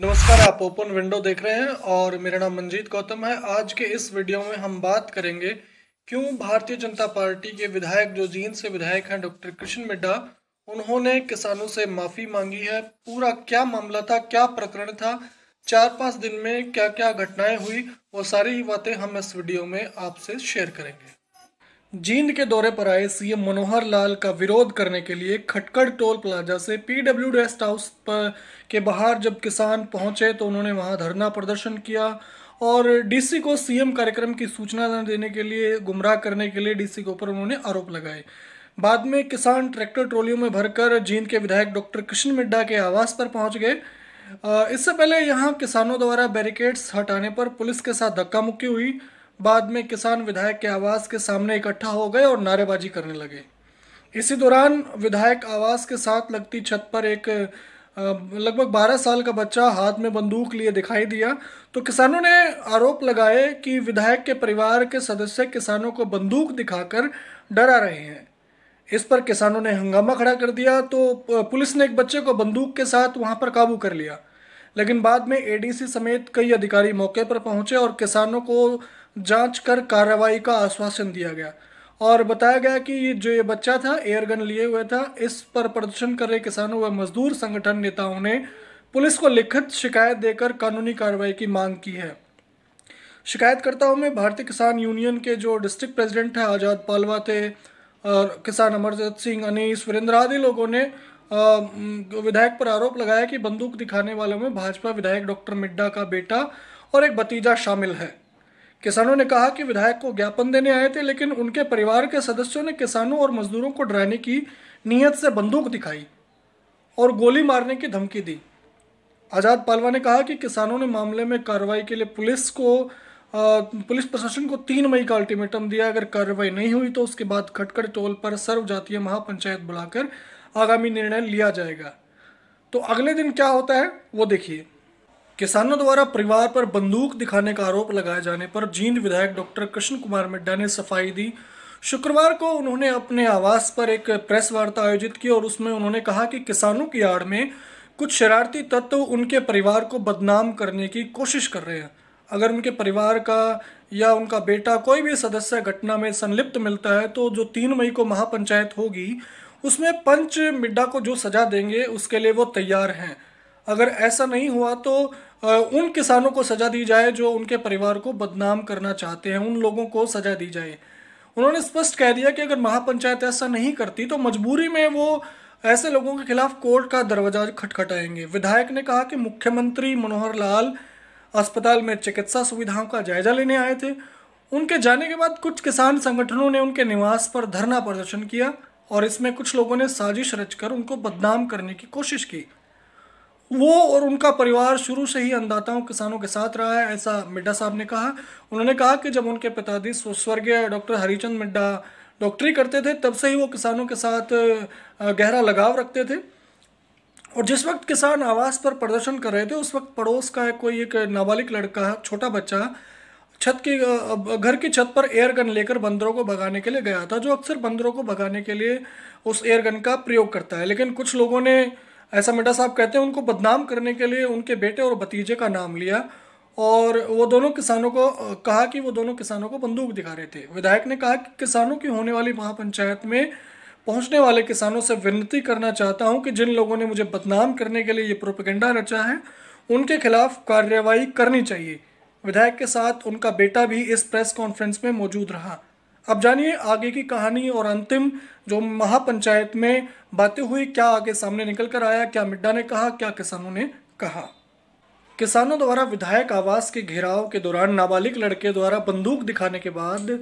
नमस्कार आप open window देख रहे हैं और मेरा नाम मंजीत गौतम है आज के इस वीडियो में हम बात करेंगे क्यों भारतीय जनता पार्टी के विधायक जो जींद से विधायक हैं डॉक्टर कृष्ण मिड्डा उन्होंने किसानों से माफ़ी मांगी है पूरा क्या मामला था क्या प्रकरण था चार पाँच दिन में क्या क्या घटनाएं हुई वो सारी बातें हम इस वीडियो में आपसे शेयर करेंगे जींद के दौरे पर आए सीएम मनोहर लाल का विरोध करने के लिए खटकड़ टोल प्लाजा से पीडब्ल्यू रेस्ट हाउस पर के बाहर जब किसान पहुंचे तो उन्होंने वहां धरना प्रदर्शन किया और डीसी को सीएम कार्यक्रम की सूचना देने के लिए गुमराह करने के लिए डीसी के ऊपर उन्होंने आरोप लगाए बाद में किसान ट्रैक्टर ट्रोलियों में भरकर जींद के विधायक डॉक्टर कृष्ण मिड्डा के आवास पर पहुंच गए इससे पहले यहाँ किसानों द्वारा बैरिकेड्स हटाने पर पुलिस के साथ धक्का मुक्की हुई बाद में किसान विधायक के आवास के सामने इकट्ठा हो गए और नारेबाजी करने लगे इसी दौरान विधायक आवास के साथ लगती छत पर एक लगभग 12 साल का बच्चा हाथ में बंदूक लिए दिखाई दिया तो किसानों ने आरोप लगाए कि विधायक के परिवार के सदस्य किसानों को बंदूक दिखाकर डरा रहे हैं इस पर किसानों ने हंगामा खड़ा कर दिया तो पुलिस ने एक बच्चे को बंदूक के साथ वहां पर काबू कर लिया लेकिन बाद में एडीसी समेत कई अधिकारी मौके पर पहुंचे और किसानों को जांच कर कार्रवाई का आश्वासन दिया गया और बताया गया कि जो ये बच्चा था एयरगन लिए हुए था इस पर प्रदर्शन कर रहे किसानों व मजदूर संगठन नेताओं ने पुलिस को लिखित शिकायत देकर कानूनी कार्रवाई की मांग की है शिकायतकर्ताओं में भारतीय किसान यूनियन के जो डिस्ट्रिक्ट प्रेसिडेंट हैं आज़ाद पालवा थे और किसान अमरजीत सिंह अनीस वीरेंद्र आदि लोगों ने विधायक पर आरोप लगाया कि बंदूक दिखाने वालों में भाजपा विधायक डॉक्टर मिड्डा का बेटा और एक भतीजा शामिल है किसानों ने कहा कि विधायक को ज्ञापन देने आए थे लेकिन उनके परिवार के सदस्यों ने किसानों और मजदूरों को डराने की नीयत से बंदूक दिखाई और गोली मारने की धमकी दी आज़ाद पालवा ने कहा कि किसानों ने मामले में कार्रवाई के लिए पुलिस को पुलिस प्रशासन को तीन मई का अल्टीमेटम दिया अगर कार्रवाई नहीं हुई तो उसके बाद खटकर टोल पर जातीय महापंचायत बुलाकर आगामी निर्णय लिया जाएगा तो अगले दिन क्या होता है वो देखिए किसानों द्वारा परिवार पर बंदूक दिखाने का आरोप लगाए जाने पर जींद विधायक डॉक्टर कृष्ण कुमार मिड्डा ने सफाई दी शुक्रवार को उन्होंने अपने आवास पर एक प्रेस वार्ता आयोजित की और उसमें उन्होंने कहा कि किसानों की आड़ में कुछ शरारती तत्व उनके परिवार को बदनाम करने की कोशिश कर रहे हैं अगर उनके परिवार का या उनका बेटा कोई भी सदस्य घटना में संलिप्त मिलता है तो जो तीन मई को महापंचायत होगी उसमें पंच मिड्डा को जो सजा देंगे उसके लिए वो तैयार हैं अगर ऐसा नहीं हुआ तो उन किसानों को सज़ा दी जाए जो उनके परिवार को बदनाम करना चाहते हैं उन लोगों को सज़ा दी जाए उन्होंने स्पष्ट कह दिया कि अगर महापंचायत ऐसा नहीं करती तो मजबूरी में वो ऐसे लोगों के खिलाफ कोर्ट का दरवाजा खटखटाएंगे विधायक ने कहा कि मुख्यमंत्री मनोहर लाल अस्पताल में चिकित्सा सुविधाओं का जायजा लेने आए थे उनके जाने के बाद कुछ किसान संगठनों ने उनके निवास पर धरना प्रदर्शन किया और इसमें कुछ लोगों ने साजिश रचकर उनको बदनाम करने की कोशिश की वो और उनका परिवार शुरू से ही अन्नदाताओं किसानों के साथ रहा है ऐसा मिड्डा साहब ने कहा उन्होंने कहा कि जब उनके पिताजी स्वर्गीय डॉक्टर हरिचंद मिड्डा डॉक्टरी करते थे तब से ही वो किसानों के साथ गहरा लगाव रखते थे और जिस वक्त किसान आवास पर प्रदर्शन कर रहे थे उस वक्त पड़ोस का कोई एक नाबालिग लड़का छोटा बच्चा छत की घर की छत पर एयर गन लेकर बंदरों को भगाने के लिए गया था जो अक्सर बंदरों को भगाने के लिए उस एयर गन का प्रयोग करता है लेकिन कुछ लोगों ने ऐसा मिड्डा साहब कहते हैं उनको बदनाम करने के लिए उनके बेटे और भतीजे का नाम लिया और वो दोनों किसानों को कहा कि वो दोनों किसानों को बंदूक दिखा रहे थे विधायक ने कहा कि किसानों की होने वाली महापंचायत में पहुंचने वाले किसानों से विनती करना चाहता हूं कि जिन लोगों ने मुझे बदनाम करने के लिए ये प्रोपेगेंडा रचा है उनके खिलाफ कार्रवाई करनी चाहिए विधायक के साथ उनका बेटा भी इस प्रेस कॉन्फ्रेंस में मौजूद रहा अब जानिए आगे की कहानी और अंतिम जो महापंचायत में बातें हुई क्या आगे सामने निकल कर आया क्या मिड्डा ने कहा क्या किसानों ने कहा किसानों द्वारा विधायक आवास के घेराव के दौरान नाबालिग लड़के द्वारा बंदूक दिखाने के बाद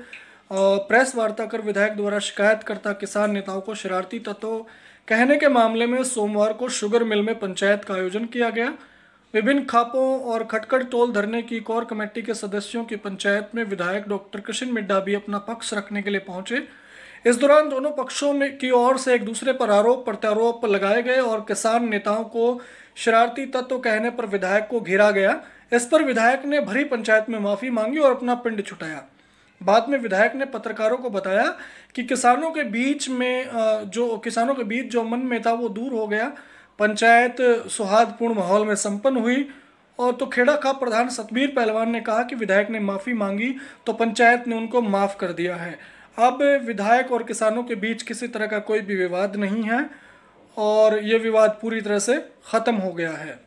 प्रेस वार्ता कर विधायक द्वारा शिकायतकर्ता किसान नेताओं को शरारती तत्व कहने के मामले में सोमवार को शुगर मिल में पंचायत का आयोजन किया गया विभिन्न खापों और खटखड़ टोल धरने की कोर कमेटी के सदस्यों की पंचायत में विधायक डॉक्टर कृष्ण मिड्डा भी अपना पक्ष रखने के लिए पहुंचे इस दौरान दोनों पक्षों में की ओर से एक दूसरे पर आरोप प्रत्यारोप लगाए गए और किसान नेताओं को शरारती तत्व कहने पर विधायक को घेरा गया इस पर विधायक ने भरी पंचायत में माफ़ी मांगी और अपना पिंड छुटाया बाद में विधायक ने पत्रकारों को बताया कि किसानों के बीच में जो किसानों के बीच जो मन में था वो दूर हो गया पंचायत सौहार्दपूर्ण माहौल में संपन्न हुई और तो खेड़ा का प्रधान सतबीर पहलवान ने कहा कि विधायक ने माफ़ी मांगी तो पंचायत ने उनको माफ़ कर दिया है अब विधायक और किसानों के बीच किसी तरह का कोई भी विवाद नहीं है और ये विवाद पूरी तरह से ख़त्म हो गया है